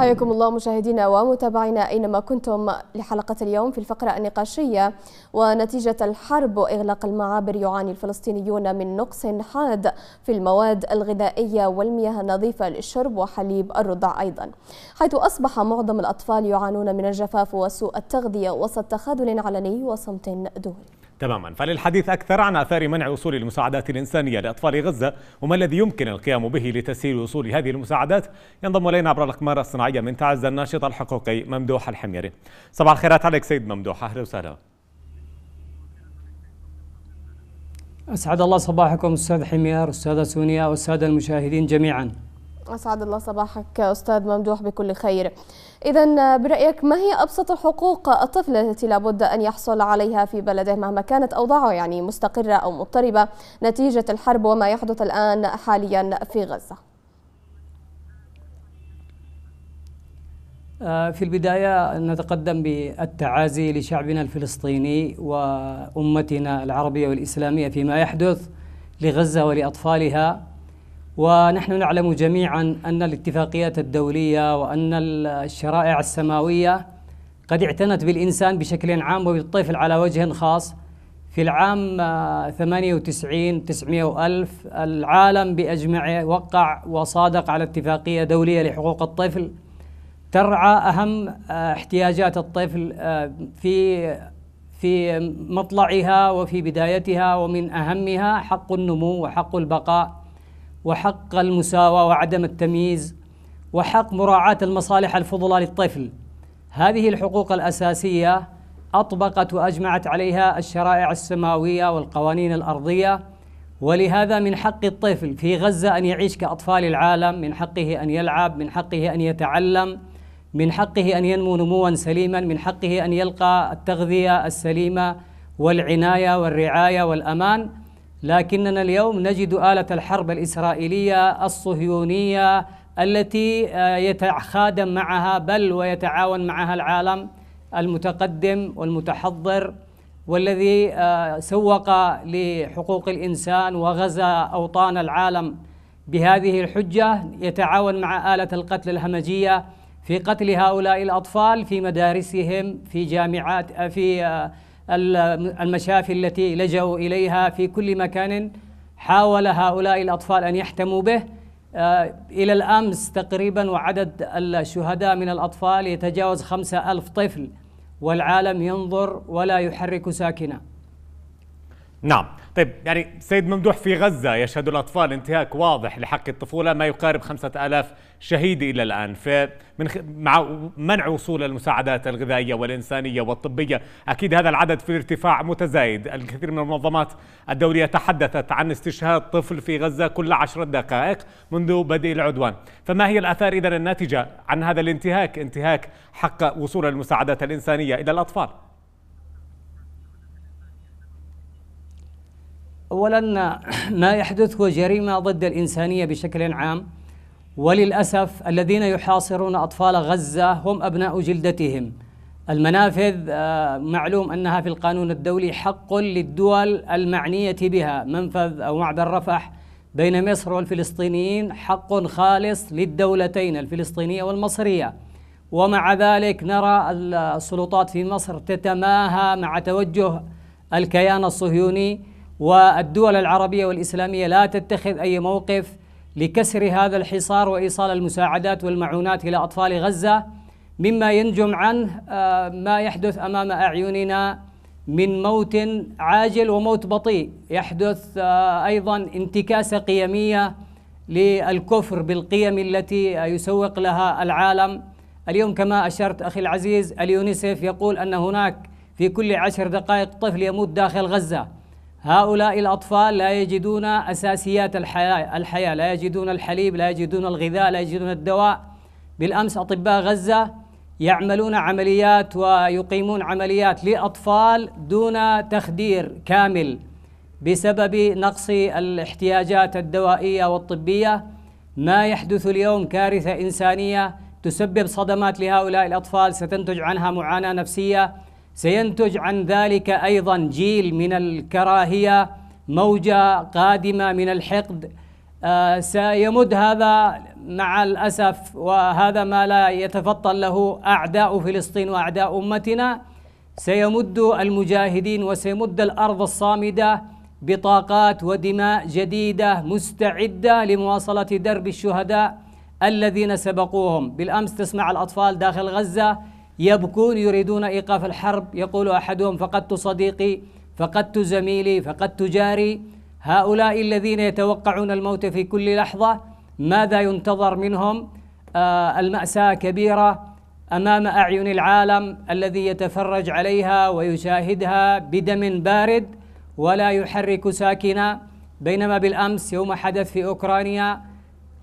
حياكم الله مشاهدينا ومتابعينا أينما كنتم لحلقة اليوم في الفقرة النقاشية ونتيجة الحرب وإغلاق المعابر يعاني الفلسطينيون من نقص حاد في المواد الغذائية والمياه النظيفة للشرب وحليب الرضع أيضا حيث أصبح معظم الأطفال يعانون من الجفاف وسوء التغذية وسط تخاذل علني وصمت دولي تماما فللحديث أكثر عن آثار منع وصول المساعدات الإنسانية لأطفال غزة وما الذي يمكن القيام به لتسهيل وصول هذه المساعدات ينضم إلينا عبر الأقمار الصناعية من تعز الناشط الحقوقي ممدوح الحميري صباح الخيرات عليك سيد ممدوح أهلا وسهلا أسعد الله صباحكم أستاذ حمير أستاذة سونيا والسادة المشاهدين جميعا أسعد الله صباحك أستاذ ممدوح بكل خير إذا برأيك ما هي أبسط حقوق الطفل التي لابد أن يحصل عليها في بلده مهما كانت أوضاعه يعني مستقرة أو مضطربة نتيجة الحرب وما يحدث الآن حاليا في غزة آه، في البداية نتقدم بالتعازي لشعبنا الفلسطيني وأمتنا العربية والإسلامية فيما يحدث لغزة ولأطفالها ونحن نعلم جميعا أن الاتفاقيات الدولية وأن الشرائع السماوية قد اعتنت بالإنسان بشكل عام وبالطفل على وجه خاص في العام 98 900 ألف العالم بأجمعه وقع وصادق على اتفاقية دولية لحقوق الطفل ترعى أهم احتياجات الطفل آه، في في مطلعها وفي بدايتها ومن أهمها حق النمو وحق البقاء وحق المساواة وعدم التمييز وحق مراعاة المصالح الفضلى للطفل هذه الحقوق الأساسية أطبقت وأجمعت عليها الشرائع السماوية والقوانين الأرضية ولهذا من حق الطفل في غزة أن يعيش كأطفال العالم من حقه أن يلعب من حقه أن يتعلم من حقه أن ينمو نموا سليما من حقه أن يلقى التغذية السليمة والعناية والرعاية والأمان لكننا اليوم نجد آلة الحرب الإسرائيلية الصهيونية التي آه، يتخادم معها بل ويتعاون معها العالم المتقدم والمتحضر والذي آه، سوق لحقوق الإنسان وغزا أوطان العالم بهذه الحجة يتعاون مع آلة القتل الهمجية في قتل هؤلاء الأطفال في مدارسهم في جامعات آه، في المشافي التي لجأوا إليها في كل مكان حاول هؤلاء الأطفال أن يحتموا به آه، إلى الأمس تقريبا وعدد الشهداء من الأطفال يتجاوز خمسة ألف طفل والعالم ينظر ولا يحرك ساكنا نعم طيب يعني سيد ممدوح في غزة يشهد الأطفال انتهاك واضح لحق الطفولة ما يقارب خمسة آلاف شهيد إلى الآن فمن خ... مع منع وصول المساعدات الغذائية والإنسانية والطبية أكيد هذا العدد في ارتفاع متزايد الكثير من المنظمات الدولية تحدثت عن استشهاد طفل في غزة كل عشر دقائق منذ بدء العدوان فما هي الآثار إذا الناتجة عن هذا الانتهاك انتهاك حق وصول المساعدات الإنسانية إلى الأطفال؟ اولا ما يحدث هو جريمه ضد الانسانيه بشكل عام وللاسف الذين يحاصرون اطفال غزه هم ابناء جلدتهم المنافذ آه، معلوم انها في القانون الدولي حق للدول المعنيه بها منفذ او معبر رفح بين مصر والفلسطينيين حق خالص للدولتين الفلسطينيه والمصريه ومع ذلك نرى السلطات في مصر تتماهى مع توجه الكيان الصهيوني والدول العربية والإسلامية لا تتخذ أي موقف لكسر هذا الحصار وإيصال المساعدات والمعونات إلى أطفال غزة مما ينجم عنه آه، ما يحدث أمام أعيننا من موت عاجل وموت بطيء يحدث آه، أيضا انتكاسة قيمية للكفر بالقيم التي يسوق لها العالم اليوم كما أشرت أخي العزيز اليونيسف يقول أن هناك في كل عشر دقائق طفل يموت داخل غزة هؤلاء الأطفال لا يجدون أساسيات الحياة, الحياة لا يجدون الحليب لا يجدون الغذاء لا يجدون الدواء بالأمس أطباء غزة يعملون عمليات ويقيمون عمليات لأطفال دون تخدير كامل بسبب نقص الاحتياجات الدوائية والطبية ما يحدث اليوم كارثة إنسانية تسبب صدمات لهؤلاء الأطفال ستنتج عنها معاناة نفسية سينتج عن ذلك ايضا جيل من الكراهيه موجه قادمه من الحقد آه، سيمد هذا مع الاسف وهذا ما لا يتفطن له اعداء فلسطين واعداء امتنا سيمد المجاهدين وسيمد الارض الصامده بطاقات ودماء جديده مستعده لمواصله درب الشهداء الذين سبقوهم بالامس تسمع الاطفال داخل غزه يبكون يريدون ايقاف الحرب يقول احدهم فقدت صديقي فقدت زميلي فقدت جاري هؤلاء الذين يتوقعون الموت في كل لحظه ماذا ينتظر منهم آه الماساه كبيره امام اعين العالم الذي يتفرج عليها ويشاهدها بدم بارد ولا يحرك ساكنا بينما بالامس يوم حدث في اوكرانيا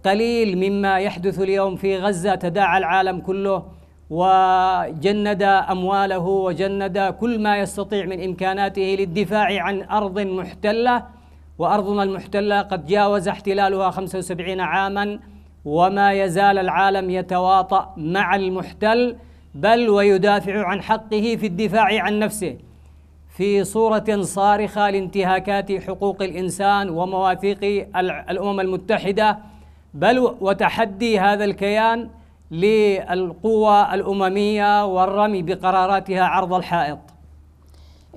قليل مما يحدث اليوم في غزه تداعى العالم كله وجند امواله وجند كل ما يستطيع من امكاناته للدفاع عن ارض محتله وارضنا المحتله قد جاوز احتلالها 75 عاما وما يزال العالم يتواطا مع المحتل بل ويدافع عن حقه في الدفاع عن نفسه في صوره صارخه لانتهاكات حقوق الانسان ومواثيق الامم المتحده بل وتحدي هذا الكيان للقوى الأممية والرمي بقراراتها عرض الحائط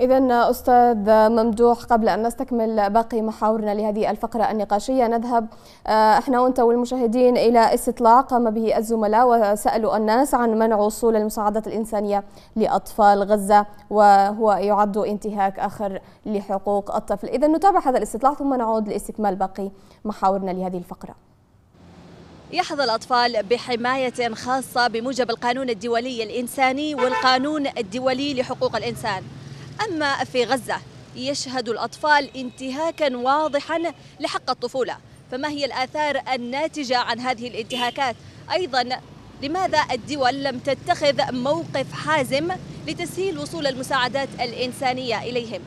إذا أستاذ ممدوح قبل أن نستكمل باقي محاورنا لهذه الفقرة النقاشية نذهب آه، إحنا وأنت والمشاهدين إلى استطلاع قام به الزملاء وسألوا الناس عن منع وصول المساعدات الإنسانية لأطفال غزة وهو يعد انتهاك آخر لحقوق الطفل إذا نتابع هذا الاستطلاع ثم نعود لاستكمال باقي محاورنا لهذه الفقرة يحظى الأطفال بحماية خاصة بموجب القانون الدولي الإنساني والقانون الدولي لحقوق الإنسان أما في غزة يشهد الأطفال انتهاكا واضحا لحق الطفولة فما هي الآثار الناتجة عن هذه الانتهاكات أيضا لماذا الدول لم تتخذ موقف حازم لتسهيل وصول المساعدات الإنسانية إليهم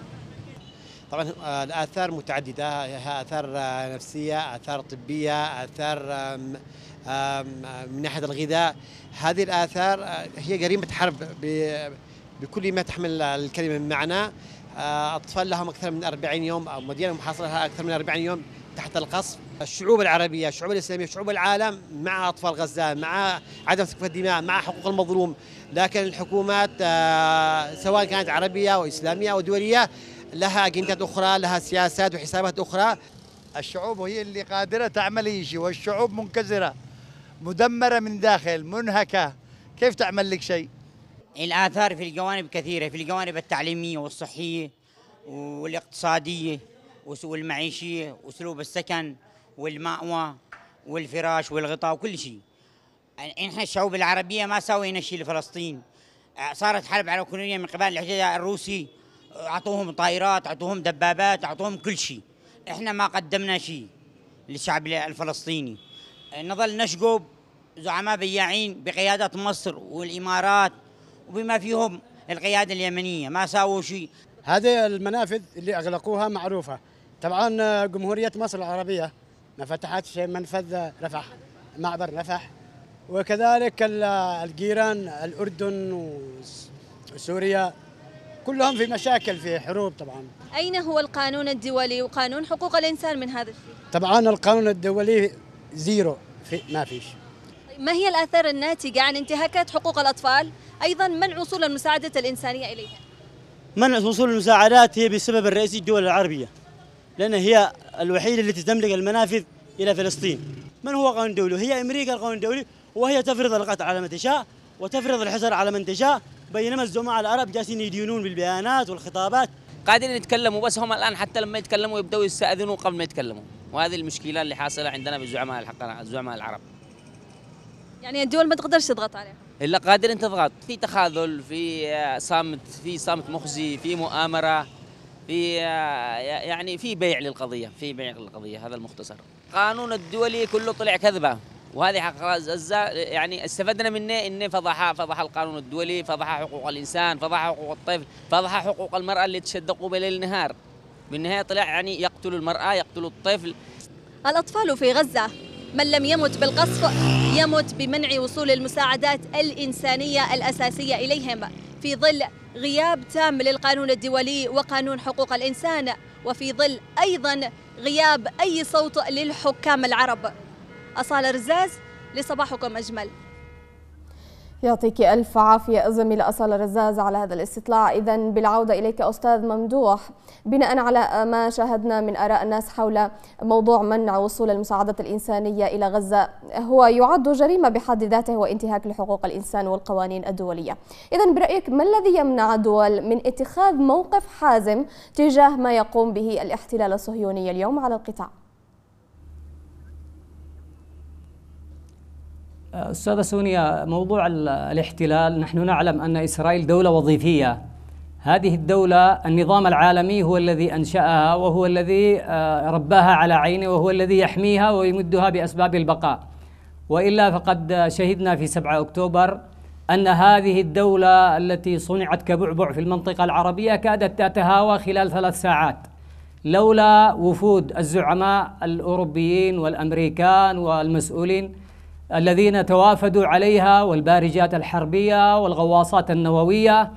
طبعا آه، الاثار متعدده اثار آه، نفسيه اثار طبيه اثار من ناحيه الغذاء هذه الاثار آه، هي جريمه حرب بكل ما تحمل الكلمه من معنى اطفال لهم اكثر من 40 يوم او مدينه محاصره اكثر من 40 يوم تحت القصف الشعوب العربيه الشعوب الاسلاميه شعوب العالم مع اطفال غزه مع عدم سقف الدماء مع حقوق المظلوم لكن الحكومات سواء كانت عربيه او اسلاميه او دوليه لها أجندات أخرى لها سياسات وحسابات أخرى الشعوب هي اللي قادرة تعمل أي شيء والشعوب منكسرة مدمرة من داخل منهكة كيف تعمل لك شيء الآثار في الجوانب كثيرة في الجوانب التعليمية والصحية والاقتصادية والمعيشية وأسلوب السكن والمأوى والفراش والغطاء وكل شيء نحن الشعوب العربية ما سوينا شيء لفلسطين صارت حرب على أوكرانيا من قبل الاحتلال الروسي اعطوهم طائرات اعطوهم دبابات اعطوهم كل شيء احنا ما قدمنا شيء للشعب الفلسطيني نظل نشقب زعماء بياعين بقيادة مصر والإمارات وبما فيهم القيادة اليمنية ما ساووا شيء هذه المنافذ اللي أغلقوها معروفة طبعا جمهورية مصر العربية ما فتحتش منفذ رفح معبر رفح وكذلك الجيران الأردن وسوريا كلهم في مشاكل في حروب طبعا أين هو القانون الدولي وقانون حقوق الإنسان من هذا الشيء؟ طبعا القانون الدولي زيرو في ما فيش طيب، ما هي الآثار الناتجة عن انتهاكات حقوق الأطفال أيضا منع وصول المساعدة الإنسانية إليها منع وصول المساعدات هي بسبب الرئيسي الدول العربية لأن هي الوحيدة التي تملك المنافذ إلى فلسطين من هو قانون دولي؟ هي أمريكا القانون الدولي وهي تفرض القتل على من تشاء وتفرض الحصر على من تشاء بينما الزعماء العرب جالسين يدينون بالبيانات والخطابات قادرين يتكلموا بس هم الان حتى لما يتكلموا يبداوا يستاذنوا قبل ما يتكلموا وهذه المشكله اللي حاصله عندنا بالزعماء الحق الزعماء العرب يعني الدول ما تقدرش تضغط عليهم الا قادرين تضغط في تخاذل في صامت في صامت مخزي في مؤامره في يعني في بيع للقضيه في بيع للقضيه هذا المختصر قانون الدولي كله طلع كذبه وهذه حق يعني استفدنا منه انه فضح فضح القانون الدولي فضح حقوق الانسان فضح حقوق الطفل فضح حقوق المراه اللي تشدقوا بليل نهار بالنهايه طلع يعني يقتل المراه يقتل الطفل الاطفال في غزه من لم يمت بالقصف يمت بمنع وصول المساعدات الانسانيه الاساسيه اليهم في ظل غياب تام للقانون الدولي وقانون حقوق الانسان وفي ظل ايضا غياب اي صوت للحكام العرب أصالة رزاز لصباحكم أجمل يعطيك ألف عافية الزميلة أصالة رزاز على هذا الاستطلاع إذا بالعودة إليك أستاذ ممدوح بناء على ما شاهدنا من آراء الناس حول موضوع منع وصول المساعدات الإنسانية إلى غزة هو يعد جريمة بحد ذاته وانتهاك لحقوق الإنسان والقوانين الدولية إذا برأيك ما الذي يمنع الدول من اتخاذ موقف حازم تجاه ما يقوم به الاحتلال الصهيوني اليوم على القطاع؟ أستاذة سونيا موضوع الاحتلال نحن نعلم أن إسرائيل دولة وظيفية هذه الدولة النظام العالمي هو الذي أنشأها وهو الذي آه، رباها على عينه وهو الذي يحميها ويمدها بأسباب البقاء وإلا فقد شهدنا في 7 أكتوبر أن هذه الدولة التي صنعت كبعبع في المنطقة العربية كادت تتهاوى خلال ثلاث ساعات لولا وفود الزعماء الأوروبيين والأمريكان والمسؤولين الذين توافدوا عليها والبارجات الحربية والغواصات النووية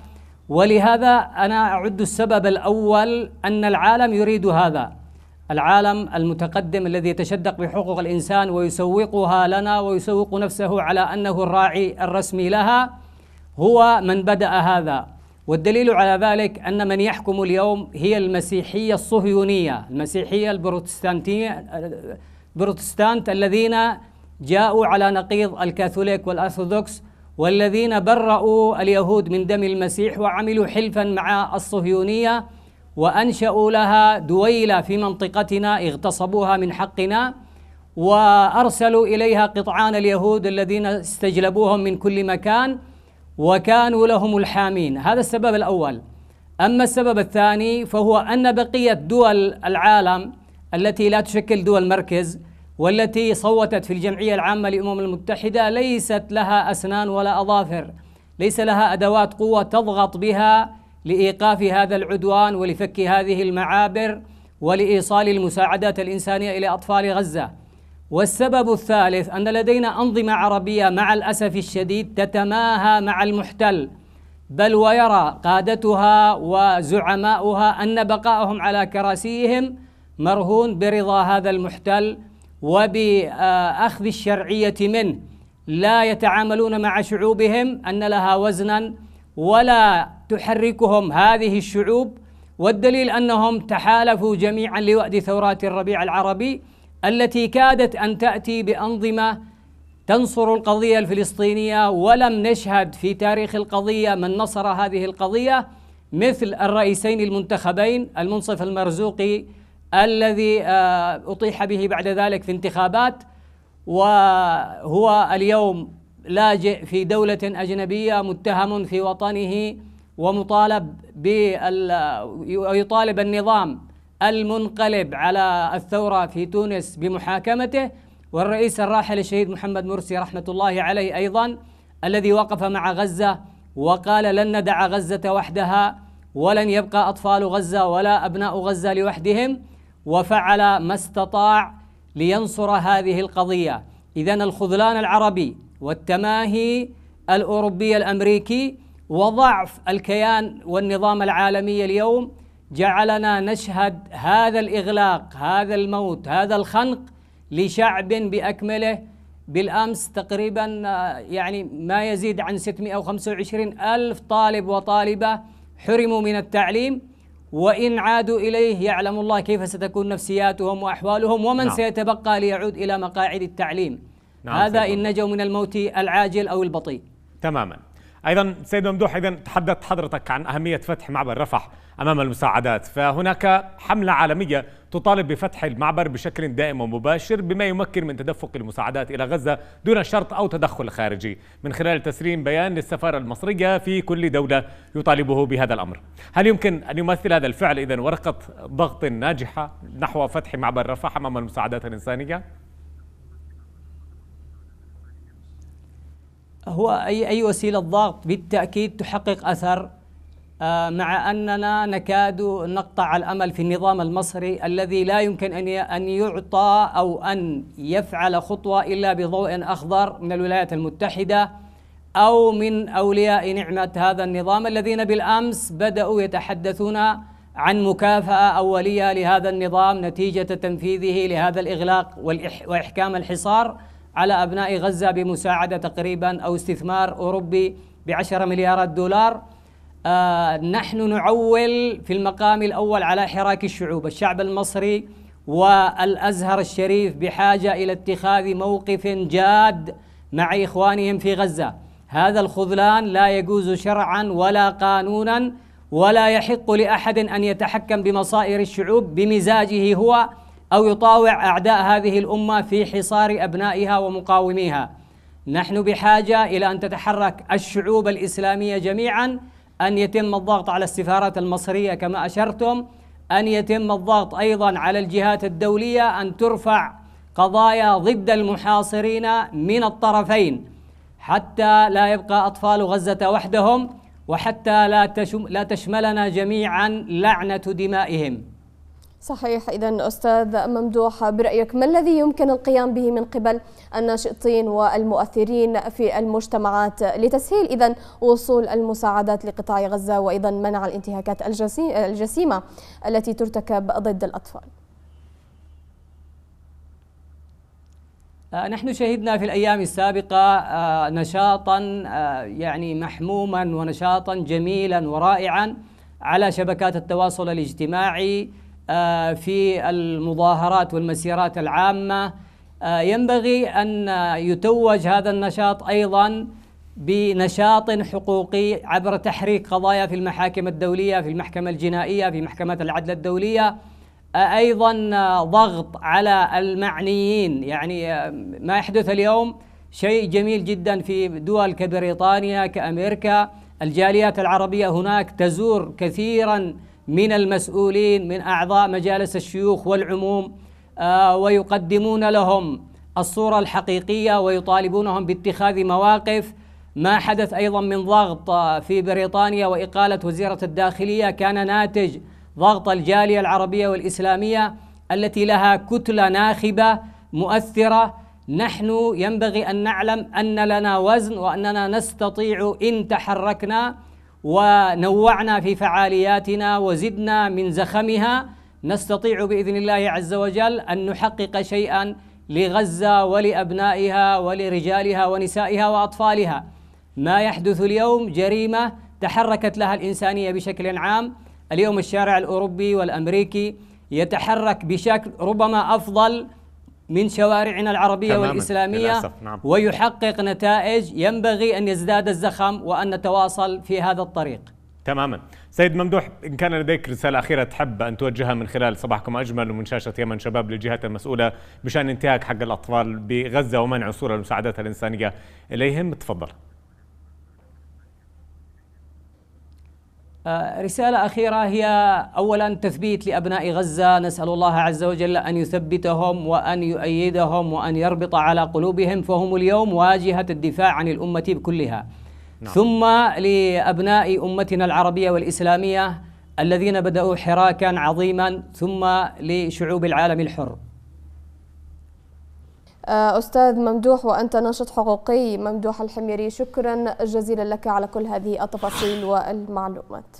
ولهذا أنا أعد السبب الأول أن العالم يريد هذا العالم المتقدم الذي يتشدق بحقوق الإنسان ويسوقها لنا ويسوق نفسه على أنه الراعي الرسمي لها هو من بدأ هذا والدليل على ذلك أن من يحكم اليوم هي المسيحية الصهيونية المسيحية البروتستانتية البروتستانت الذين جاءوا على نقيض الكاثوليك والأرثوذكس والذين برأوا اليهود من دم المسيح وعملوا حلفا مع الصهيونية وأنشأوا لها دويلة في منطقتنا اغتصبوها من حقنا وأرسلوا إليها قطعان اليهود الذين استجلبوهم من كل مكان وكانوا لهم الحامين هذا السبب الأول أما السبب الثاني فهو أن بقية دول العالم التي لا تشكل دول مركز والتي صوتت في الجمعية العامة للأمم المتحدة ليست لها أسنان ولا أظافر ليس لها أدوات قوة تضغط بها لإيقاف هذا العدوان ولفك هذه المعابر ولإيصال المساعدات الإنسانية إلى أطفال غزة والسبب الثالث أن لدينا أنظمة عربية مع الأسف الشديد تتماهى مع المحتل بل ويرى قادتها وزعماؤها أن بقائهم على كراسيهم مرهون برضا هذا المحتل وبأخذ الشرعية منه لا يتعاملون مع شعوبهم أن لها وزنا ولا تحركهم هذه الشعوب والدليل أنهم تحالفوا جميعا لوأد ثورات الربيع العربي التي كادت أن تأتي بأنظمة تنصر القضية الفلسطينية ولم نشهد في تاريخ القضية من نصر هذه القضية مثل الرئيسين المنتخبين المنصف المرزوقي الذي آه، أطيح به بعد ذلك في انتخابات وهو اليوم لاجئ في دولة أجنبية متهم في وطنه ومطالب ويطالب النظام المنقلب على الثورة في تونس بمحاكمته والرئيس الراحل الشهيد محمد مرسي رحمة الله عليه أيضا الذي وقف مع غزة وقال لن ندع غزة وحدها ولن يبقى أطفال غزة ولا أبناء غزة لوحدهم وفعل ما استطاع لينصر هذه القضيه اذا الخذلان العربي والتماهي الاوروبي الامريكي وضعف الكيان والنظام العالمي اليوم جعلنا نشهد هذا الاغلاق هذا الموت هذا الخنق لشعب باكمله بالامس تقريبا آه، يعني ما يزيد عن 625 الف طالب وطالبه حرموا من التعليم وإن عادوا إليه يعلم الله كيف ستكون نفسياتهم وأحوالهم ومن نعم. سيتبقى ليعود إلى مقاعد التعليم نعم هذا إن نجوا من الموت العاجل أو البطيء تماما أيضا سيد ممدوح إذا تحدثت حضرتك عن أهمية فتح معبر رفح أمام المساعدات فهناك حملة عالمية تطالب بفتح المعبر بشكل دائم ومباشر بما يمكن من تدفق المساعدات إلى غزة دون شرط أو تدخل خارجي من خلال تسليم بيان للسفارة المصرية في كل دولة يطالبه بهذا الأمر هل يمكن أن يمثل هذا الفعل إذا ورقة ضغط ناجحة نحو فتح معبر رفح أمام المساعدات الإنسانية؟ هو أي أي وسيلة ضغط بالتأكيد تحقق أثر آه، مع أننا نكاد نقطع الأمل في النظام المصري الذي لا يمكن أن يعطى أو أن يفعل خطوة إلا بضوء أخضر من الولايات المتحدة أو من أولياء نعمة هذا النظام الذين بالأمس بدأوا يتحدثون عن مكافأة أولية لهذا النظام نتيجة تنفيذه لهذا الإغلاق وإحكام الحصار على أبناء غزة بمساعدة تقريبا أو استثمار أوروبي بعشرة مليارات دولار آه نحن نعول في المقام الأول على حراك الشعوب الشعب المصري والأزهر الشريف بحاجة إلى اتخاذ موقف جاد مع إخوانهم في غزة هذا الخذلان لا يجوز شرعا ولا قانونا ولا يحق لأحد أن يتحكم بمصائر الشعوب بمزاجه هو أو يطاوع أعداء هذه الأمة في حصار أبنائها ومقاوميها نحن بحاجة إلى أن تتحرك الشعوب الإسلامية جميعاً أن يتم الضغط على السفارات المصرية كما أشرتم أن يتم الضغط أيضا على الجهات الدولية أن ترفع قضايا ضد المحاصرين من الطرفين حتى لا يبقى أطفال غزة وحدهم وحتى لا, تشملنا جميعا لعنة دمائهم صحيح إذا أستاذ ممدوح برأيك ما الذي يمكن القيام به من قبل الناشطين والمؤثرين في المجتمعات لتسهيل إذا وصول المساعدات لقطاع غزة وأيضا منع الانتهاكات الجسيمة التي ترتكب ضد الأطفال آه، نحن شهدنا في الأيام السابقة آه، نشاطا آه، يعني محموما ونشاطا جميلا ورائعا على شبكات التواصل الاجتماعي آه، في المظاهرات والمسيرات العامة آه، ينبغي أن يتوج هذا النشاط أيضا بنشاط حقوقي عبر تحريك قضايا في المحاكم الدولية في المحكمة الجنائية في محكمة العدل الدولية آه، أيضا ضغط على المعنيين يعني ما يحدث اليوم شيء جميل جدا في دول كبريطانيا كأمريكا الجاليات العربية هناك تزور كثيرا من المسؤولين من أعضاء مجالس الشيوخ والعموم آه، ويقدمون لهم الصورة الحقيقية ويطالبونهم باتخاذ مواقف ما حدث أيضا من ضغط آه، في بريطانيا وإقالة وزيرة الداخلية كان ناتج ضغط الجالية العربية والإسلامية التي لها كتلة ناخبة مؤثرة نحن ينبغي أن نعلم أن لنا وزن وأننا نستطيع إن تحركنا ونوعنا في فعالياتنا وزدنا من زخمها نستطيع باذن الله عز وجل ان نحقق شيئا لغزه ولابنائها ولرجالها ونسائها واطفالها. ما يحدث اليوم جريمه تحركت لها الانسانيه بشكل عام، اليوم الشارع الاوروبي والامريكي يتحرك بشكل ربما افضل من شوارعنا العربية والإسلامية للأسف. نعم. ويحقق نتائج ينبغي أن يزداد الزخم وأن نتواصل في هذا الطريق تماما سيد ممدوح إن كان لديك رسالة أخيرة تحب أن توجهها من خلال صباحكم أجمل ومن شاشة يمن شباب للجهات المسؤولة بشأن انتهاك حق الأطفال بغزة ومنع صورة المساعدات الإنسانية إليهم تفضل آه، رسالة أخيرة هي أولا تثبيت لأبناء غزة نسأل الله عز وجل أن يثبتهم وأن يؤيدهم وأن يربط على قلوبهم فهم اليوم واجهة الدفاع عن الأمة كلها نعم. ثم لأبناء أمتنا العربية والإسلامية الذين بدأوا حراكا عظيما ثم لشعوب العالم الحر آه، أستاذ ممدوح وأنت ناشط حقوقي ممدوح الحميري شكرا جزيلا لك على كل هذه التفاصيل والمعلومات